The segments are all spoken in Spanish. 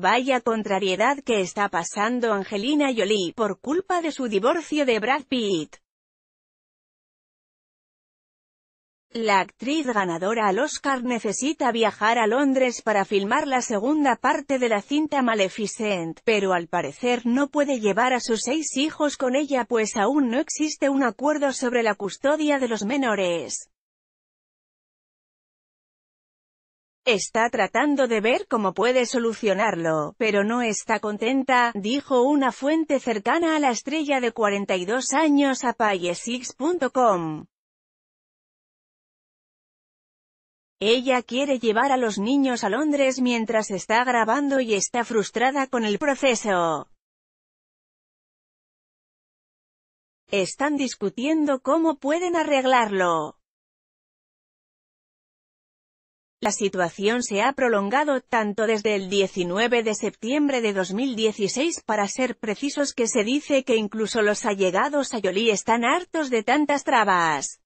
Vaya contrariedad que está pasando Angelina Jolie por culpa de su divorcio de Brad Pitt. La actriz ganadora al Oscar necesita viajar a Londres para filmar la segunda parte de la cinta Maleficent, pero al parecer no puede llevar a sus seis hijos con ella pues aún no existe un acuerdo sobre la custodia de los menores. Está tratando de ver cómo puede solucionarlo, pero no está contenta, dijo una fuente cercana a la estrella de 42 años a Ella quiere llevar a los niños a Londres mientras está grabando y está frustrada con el proceso. Están discutiendo cómo pueden arreglarlo. La situación se ha prolongado tanto desde el 19 de septiembre de 2016 para ser precisos que se dice que incluso los allegados a Yoli están hartos de tantas trabas.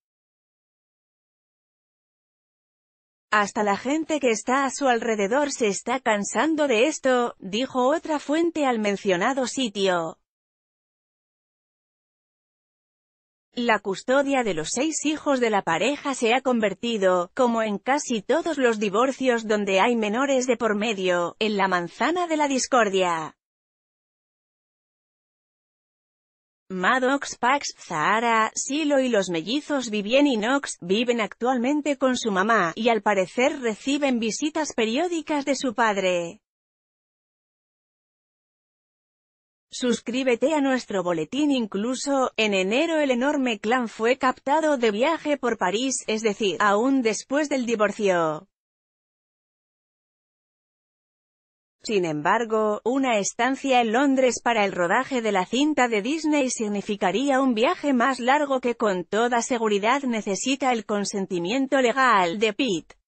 Hasta la gente que está a su alrededor se está cansando de esto, dijo otra fuente al mencionado sitio. La custodia de los seis hijos de la pareja se ha convertido, como en casi todos los divorcios donde hay menores de por medio, en la manzana de la discordia. Maddox, Pax, Zahara, Silo y los mellizos Vivien y Knox viven actualmente con su mamá, y al parecer reciben visitas periódicas de su padre. Suscríbete a nuestro boletín incluso, en enero el enorme clan fue captado de viaje por París, es decir, aún después del divorcio. Sin embargo, una estancia en Londres para el rodaje de la cinta de Disney significaría un viaje más largo que con toda seguridad necesita el consentimiento legal de Pete.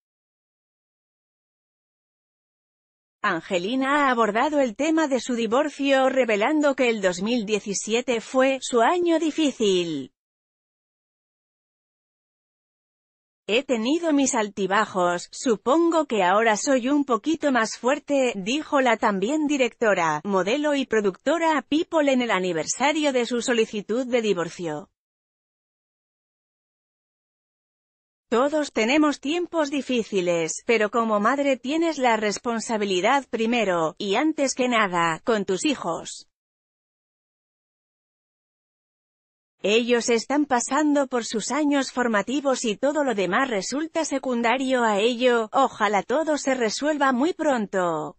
Angelina ha abordado el tema de su divorcio revelando que el 2017 fue su año difícil. He tenido mis altibajos, supongo que ahora soy un poquito más fuerte, dijo la también directora, modelo y productora People en el aniversario de su solicitud de divorcio. Todos tenemos tiempos difíciles, pero como madre tienes la responsabilidad primero, y antes que nada, con tus hijos. Ellos están pasando por sus años formativos y todo lo demás resulta secundario a ello, ojalá todo se resuelva muy pronto.